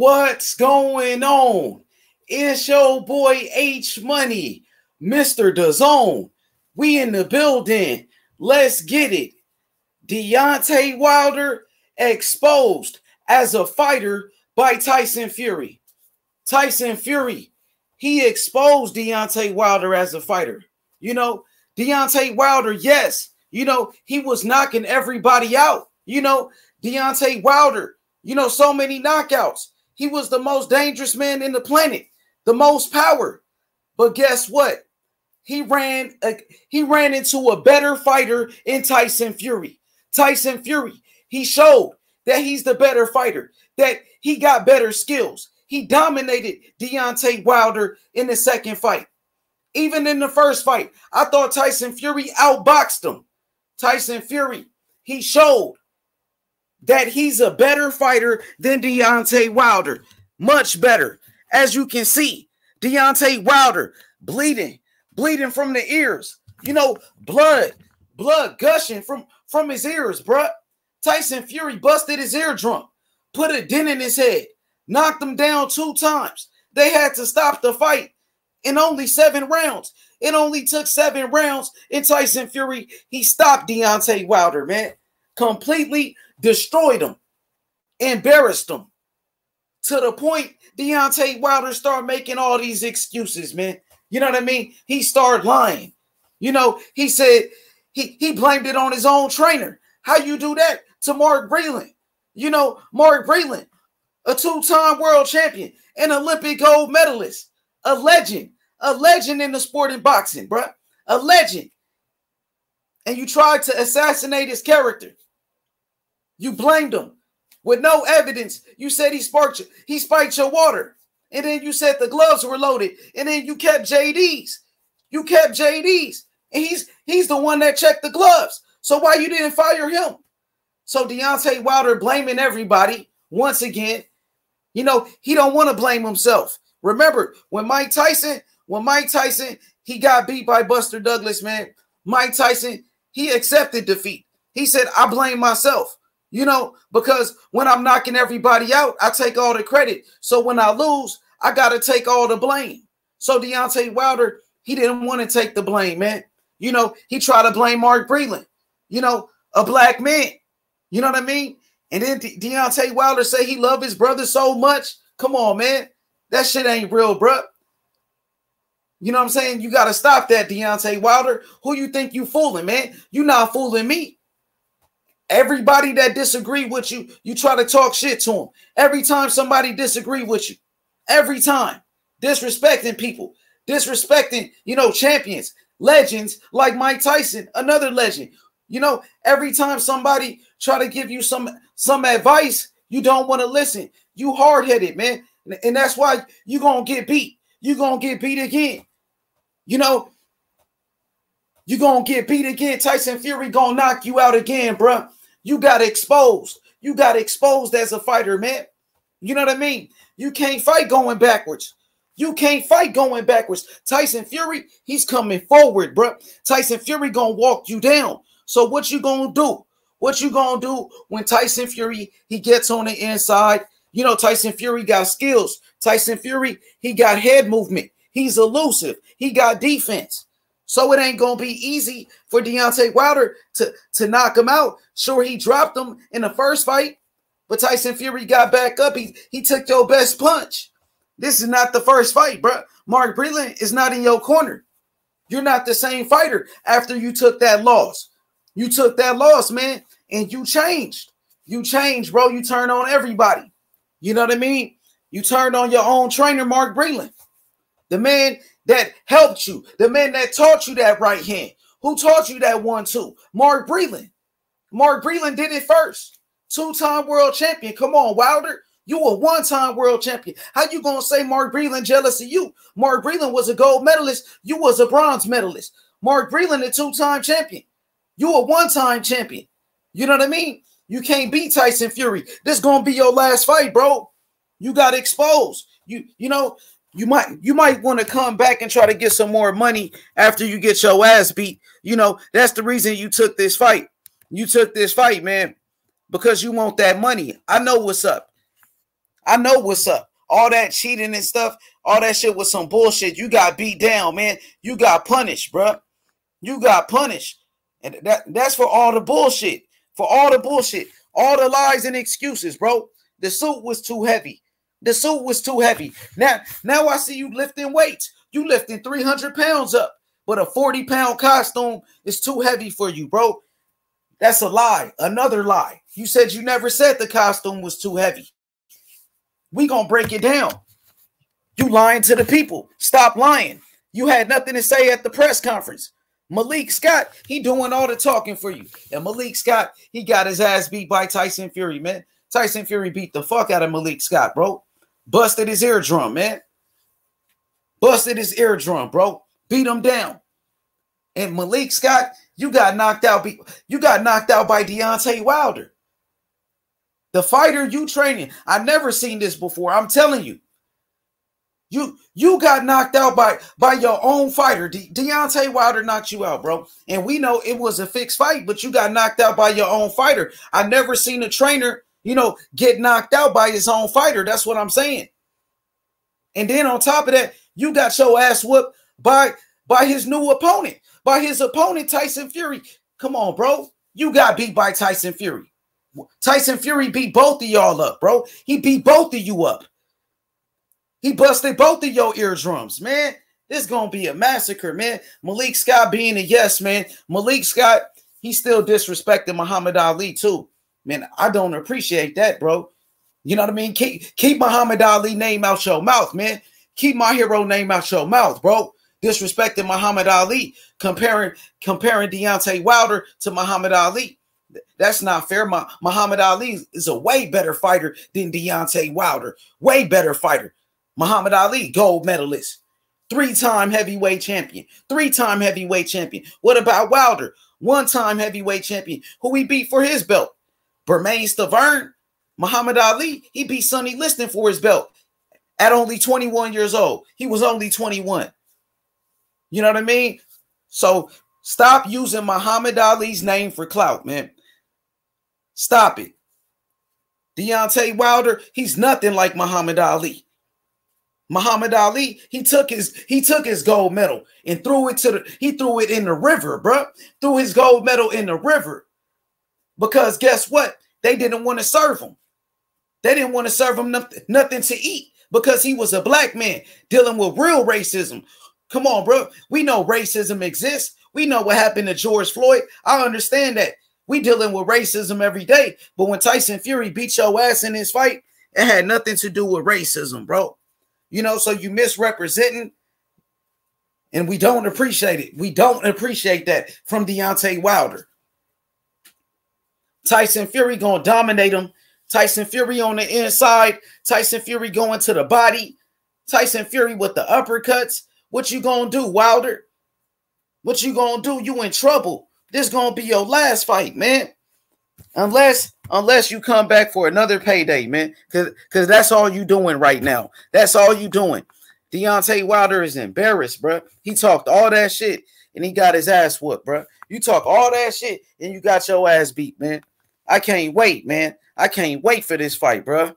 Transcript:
What's going on? It's your boy H Money, Mr. DeZone. We in the building. Let's get it. Deontay Wilder exposed as a fighter by Tyson Fury. Tyson Fury, he exposed Deontay Wilder as a fighter. You know, Deontay Wilder, yes, you know, he was knocking everybody out. You know, Deontay Wilder, you know, so many knockouts. He was the most dangerous man in the planet, the most power. But guess what? He ran a, uh, he ran into a better fighter in Tyson Fury. Tyson Fury, he showed that he's the better fighter, that he got better skills. He dominated Deontay Wilder in the second fight. Even in the first fight, I thought Tyson Fury outboxed him. Tyson Fury, he showed that he's a better fighter than Deontay Wilder. Much better. As you can see, Deontay Wilder bleeding, bleeding from the ears. You know, blood, blood gushing from from his ears, bruh. Tyson Fury busted his eardrum, put a dent in his head, knocked him down two times. They had to stop the fight in only seven rounds. It only took seven rounds, and Tyson Fury he stopped Deontay Wilder, man, completely destroyed them, embarrassed them to the point Deontay Wilder started making all these excuses, man. You know what I mean? He started lying. You know, he said he, he blamed it on his own trainer. How you do that to Mark Breland? You know, Mark Breland, a two-time world champion, an Olympic gold medalist, a legend, a legend in the sport of boxing, bruh. A legend. And you tried to assassinate his character. You blamed him with no evidence. You said he sparked you. He spiked your water. And then you said the gloves were loaded. And then you kept JD's. You kept JD's. And he's he's the one that checked the gloves. So why you didn't fire him? So Deontay Wilder blaming everybody once again. You know, he don't want to blame himself. Remember, when Mike Tyson, when Mike Tyson, he got beat by Buster Douglas, man. Mike Tyson, he accepted defeat. He said, I blame myself. You know, because when I'm knocking everybody out, I take all the credit. So when I lose, I got to take all the blame. So Deontay Wilder, he didn't want to take the blame, man. You know, he tried to blame Mark Breland, you know, a black man. You know what I mean? And then De- Deontay Wilder say he loved his brother so much. Come on, man. That shit ain't real, bruh. You know what I'm saying? You got to stop that, Deontay Wilder. Who you think you fooling, man? You not fooling me. Everybody that disagree with you, you try to talk shit to them. Every time somebody disagree with you, every time disrespecting people, disrespecting, you know, champions, legends like Mike Tyson, another legend. You know, every time somebody try to give you some some advice, you don't want to listen. You hard-headed, man. And that's why you're going to get beat. You're going to get beat again. You know, you're going to get beat again. Tyson Fury going to knock you out again, bruh. You got exposed. You got exposed as a fighter, man. You know what I mean? You can't fight going backwards. You can't fight going backwards. Tyson Fury, he's coming forward, bro. Tyson Fury gonna walk you down. So what you gonna do? What you gonna do when Tyson Fury he gets on the inside? You know Tyson Fury got skills. Tyson Fury he got head movement. He's elusive. He got defense. So it ain't gonna be easy for Deontay Wilder to, to knock him out. Sure, he dropped him in the first fight, but Tyson Fury got back up. He he took your best punch. This is not the first fight, bro. Mark Breland is not in your corner. You're not the same fighter after you took that loss. You took that loss, man, and you changed. You changed, bro. You turned on everybody. You know what I mean? You turned on your own trainer, Mark Breland the man that helped you, the man that taught you that right hand. Who taught you that one, two? Mark Breland. Mark Breland did it first. Two-time world champion. Come on, Wilder. You a one-time world champion. How you gonna say Mark Breland jealous of you? Mark Breland was a gold medalist. You was a bronze medalist. Mark Breland, a two-time champion. You a one-time champion. You know what I mean? You can't beat Tyson Fury. This gonna be your last fight, bro. You got exposed. You you know you might you might want to come back and try to get some more money after you get your ass beat. You know, that's the reason you took this fight. You took this fight, man, because you want that money. I know what's up. I know what's up. All that cheating and stuff, all that shit was some bullshit. You got beat down, man. You got punished, bro. You got punished. And that that's for all the bullshit. For all the bullshit, all the lies and excuses, bro. The suit was too heavy. The suit was too heavy. Now, now I see you lifting weights. You lifting 300 pounds up, but a 40 pound costume is too heavy for you, bro. That's a lie. Another lie. You said you never said the costume was too heavy. We gonna break it down. You lying to the people. Stop lying. You had nothing to say at the press conference. Malik Scott, he doing all the talking for you. And Malik Scott, he got his ass beat by Tyson Fury, man. Tyson Fury beat the fuck out of Malik Scott, bro. Busted his eardrum, man. Busted his eardrum, bro. Beat him down. And Malik Scott, you got knocked out. You got knocked out by Deontay Wilder. The fighter you training. I've never seen this before. I'm telling you. You you got knocked out by by your own fighter. De- Deontay Wilder knocked you out, bro. And we know it was a fixed fight, but you got knocked out by your own fighter. I never seen a trainer you know, get knocked out by his own fighter. That's what I'm saying. And then on top of that, you got your ass whooped by by his new opponent, by his opponent Tyson Fury. Come on, bro. You got beat by Tyson Fury. Tyson Fury beat both of y'all up, bro. He beat both of you up. He busted both of your eardrums, man. This gonna be a massacre, man. Malik Scott being a yes, man. Malik Scott, he still disrespected Muhammad Ali too. Man, I don't appreciate that, bro. You know what I mean? Keep keep Muhammad Ali name out your mouth, man. Keep my hero name out your mouth, bro. Disrespecting Muhammad Ali, comparing comparing Deontay Wilder to Muhammad Ali. That's not fair. My, Muhammad Ali is a way better fighter than Deontay Wilder. Way better fighter. Muhammad Ali, gold medalist, three time heavyweight champion, three time heavyweight champion. What about Wilder? One time heavyweight champion, who he beat for his belt. Bermaine Stavern, Muhammad Ali, he beat Sonny Liston for his belt at only 21 years old. He was only 21. You know what I mean? So stop using Muhammad Ali's name for clout, man. Stop it. Deontay Wilder, he's nothing like Muhammad Ali. Muhammad Ali, he took his he took his gold medal and threw it to the he threw it in the river, bro. Threw his gold medal in the river because guess what? They didn't want to serve him. They didn't want to serve him nothing, nothing to eat because he was a black man dealing with real racism. Come on, bro. We know racism exists. We know what happened to George Floyd. I understand that. We dealing with racism every day. But when Tyson Fury beat your ass in his fight, it had nothing to do with racism, bro. You know, so you misrepresenting, and we don't appreciate it. We don't appreciate that from Deontay Wilder. Tyson Fury going to dominate him. Tyson Fury on the inside. Tyson Fury going to the body. Tyson Fury with the uppercuts. What you going to do, Wilder? What you going to do? You in trouble. This going to be your last fight, man. Unless unless you come back for another payday, man. Cause cause that's all you doing right now. That's all you doing. Deontay Wilder is embarrassed, bro. He talked all that shit and he got his ass whooped, bro. You talk all that shit and you got your ass beat, man. I can't wait, man. I can't wait for this fight, bro.